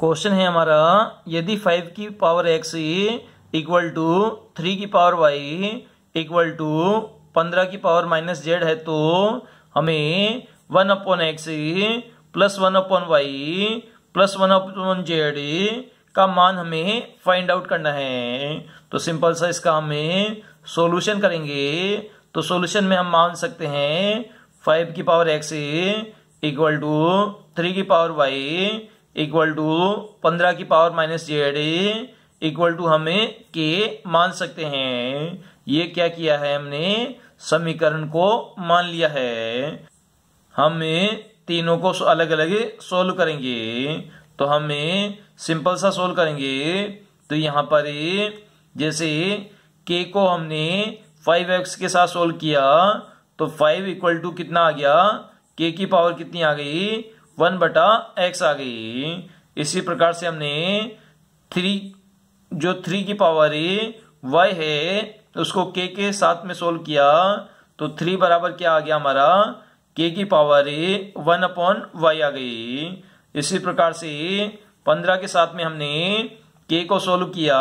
question है हमारा यदि फाइव की power x equal to three की पावर वाई इक्वल टू पंद्रह की पावर माइनस जेड है तो हमें one upon x plus one upon y plus one upon z का मान हमें फाइंड आउट करना है तो सिंपल सा इसका हमें सॉल्यूशन करेंगे तो सॉल्यूशन में हम मान सकते हैं फाइव की power x equal to three की पावर वाई इक्वल टू पंद्रह की power minus z equal to हमें के मान सकते हैं ये क्या किया है हमने समीकरण को मान लिया है हमें तीनों को अलग अलग सोल्व करेंगे तो हमें सिंपल सा सोल्व करेंगे तो यहाँ पर जैसे के को हमने फाइव एक्स के साथ सोल्व किया तो फाइव इक्वल टू कितना आ गया के की पावर कितनी आ गई वन बटा एक्स आ गई इसी प्रकार से हमने थ्री जो थ्री की पावर वाई है उसको के के साथ में सोल्व किया तो थ्री बराबर क्या आ गया हमारा के की पावर वन अपॉन वाई आ गई इसी प्रकार से पंद्रह के साथ में हमने के को सोल्व किया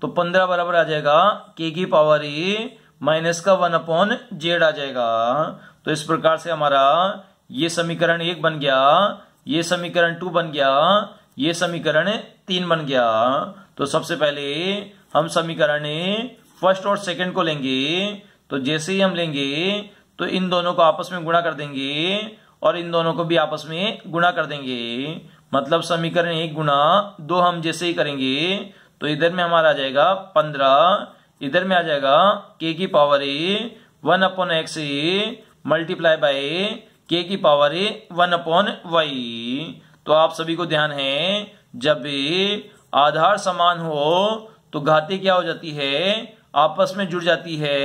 तो पंद्रह बराबर आ जाएगा के की पावर माइनस का वन अपॉन जेड आ जाएगा तो इस प्रकार से हमारा ये समीकरण एक बन गया ये समीकरण टू बन गया ये समीकरण तीन बन गया तो सबसे पहले हम समीकरण फर्स्ट और सेकंड को लेंगे तो जैसे ही हम लेंगे तो इन दोनों को आपस में गुणा कर देंगे और इन दोनों को भी आपस में गुणा कर देंगे मतलब समीकरण एक गुणा दो हम जैसे ही करेंगे तो इधर में हमारा आ जाएगा पंद्रह इधर में आ जाएगा के की पावर ए वन अपॉन एक्स ए मल्टीप्लाई बाय के की पावर वन अपॉन वाई तो आप सभी को ध्यान है जब आधार समान हो तो घाते क्या हो जाती है आपस में जुड़ जाती है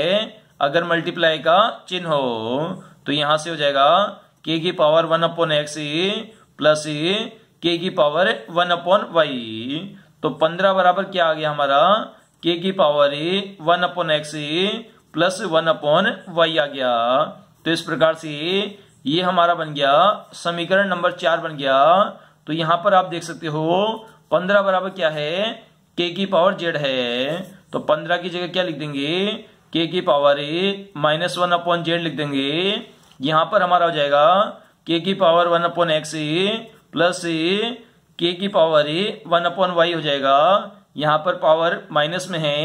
अगर मल्टीप्लाई का चिन्ह हो तो यहां से हो जाएगा के की power one upon x plus k की पावर वन अपॉन वाई तो पंद्रह बराबर क्या आ गया हमारा के की power one upon x plus one upon y आ गया तो इस प्रकार से ये हमारा बन गया समीकरण नंबर चार बन गया तो यहां पर आप देख सकते हो पंद्रह बराबर क्या है के की पावर जेड है तो पंद्रह की जगह क्या लिख देंगे के की power minus one upon z लिख देंगे यहां पर हमारा हो जाएगा के की power one upon x plus k की पावर वन अपॉन वाई हो जाएगा यहाँ पर पावर माइनस में है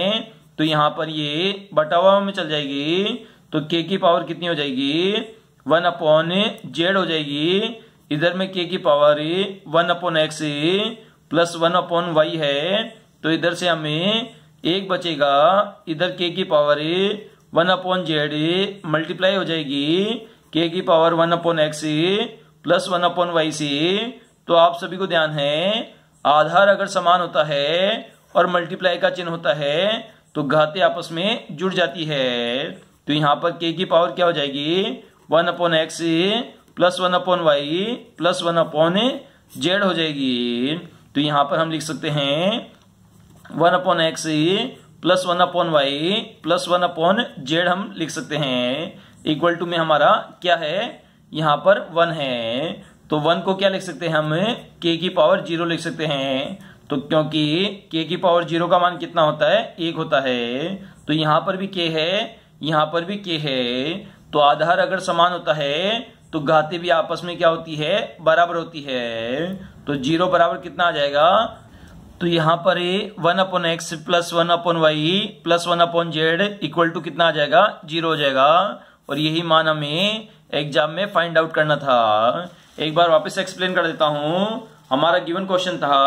तो यहाँ पर ये बटावा में चल जाएगी तो के की पावर कितनी हो जाएगी वन अपॉन जेड हो जाएगी इधर में के की power one upon x plus one upon y है तो इधर से हमें एक बचेगा इधर के की power one upon z multiply हो जाएगी के की power one upon x plus one upon y सी तो आप सभी को ध्यान है आधार अगर समान होता है और मल्टीप्लाई का चिन्ह होता है तो घाते आपस में जुड़ जाती है तो यहाँ पर के की पावर क्या हो जाएगी one upon x plus one upon y plus one upon z हो जाएगी तो यहां पर हम लिख सकते हैं one upon x plus one upon y plus one upon z हम लिख सकते हैं इक्वल टू में हमारा क्या है यहां पर वन है तो वन को क्या लिख सकते हैं हम के की पावर जीरो लिख सकते हैं तो क्योंकि के की पावर जीरो का मान कितना होता है एक होता है तो यहां पर भी के है यहाँ पर भी के है तो आधार अगर समान होता है तो घाते भी आपस में क्या होती है बराबर होती है तो जीरो बराबर कितना आ जाएगा तो यहाँ पर one upon x plus one upon y plus one upon z equal to कितना आ जाएगा जीरो हो जाएगा और यही मान हमें एग्जाम में फाइंड आउट करना था एक बार वापस एक्सप्लेन कर देता हूं हमारा गिवन क्वेश्चन था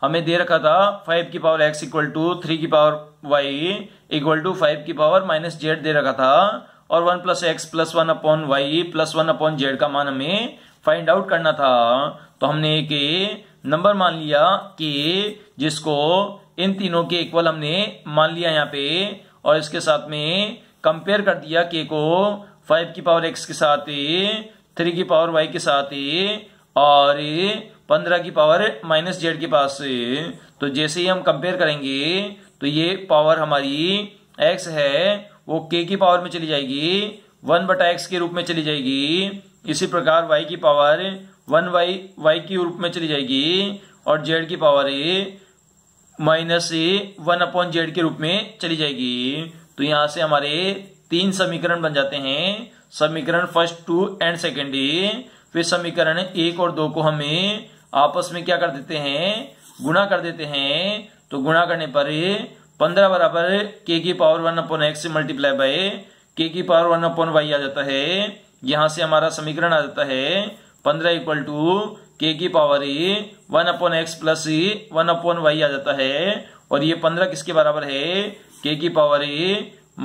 हमें दे रखा था फाइव की power x equal to three की power y equal to five की पावर माइनस जेड दे रखा था और one plus x plus one upon y plus one upon z का मान हमें फाइंड आउट करना था तो हमने एक नंबर मान लिया कि जिसको इन तीनों के इक्वल हमने मान लिया यहाँ पे और इसके साथ में कंपेयर कर दिया के को फाइव की पावर एक्स के साथ थ्री की पावर वाई के साथ और पंद्रह की पावर माइनस जेड के पास तो जैसे ही हम कंपेयर करेंगे तो ये पावर हमारी एक्स है वो के की पावर में चली जाएगी वन बटा एक्स के रूप में चली जाएगी इसी प्रकार वाई की पावर वन वाई वाई के रूप में चली जाएगी और जेड की पावर ए माइनस ए वन अपॉन जेड के रूप में चली जाएगी तो यहाँ से हमारे तीन समीकरण बन जाते हैं समीकरण फर्स्ट टू एंड सेकेंड ए फिर समीकरण एक और दो को हमें आपस में क्या कर देते हैं गुणा कर देते हैं तो गुणा करने पर पंद्रह बराबर के की पावर वन अपॉन एक्स से मल्टीप्लाई बाय के की पावर वन अपॉन वाई आ जाता है यहां से हमारा समीकरण आ जाता है पंद्रह इक्वल टू के की पावर ई वन अपॉन एक्स प्लस ई वन अपॉन वाई आ जाता है और ये पंद्रह किसके बराबर है के की पावर ई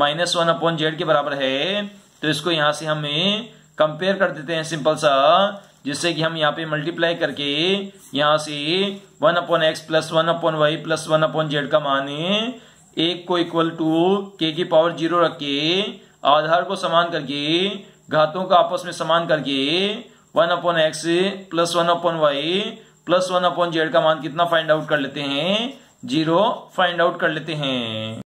माइनस वन अपॉन जेड के बराबर है तो इसको यहां से हम कंपेयर कर देते हैं सिंपल सा जिससे कि हम यहाँ पे मल्टीप्लाई करके यहाँ से one upon x plus one upon y plus one upon z का मान एक को इक्वल टू के की पावर जीरो रख के आधार को समान करके घातों का आपस में समान करके one upon x plus one upon y plus one upon z का मान कितना फाइंड आउट कर लेते हैं जीरो फाइंड आउट कर लेते हैं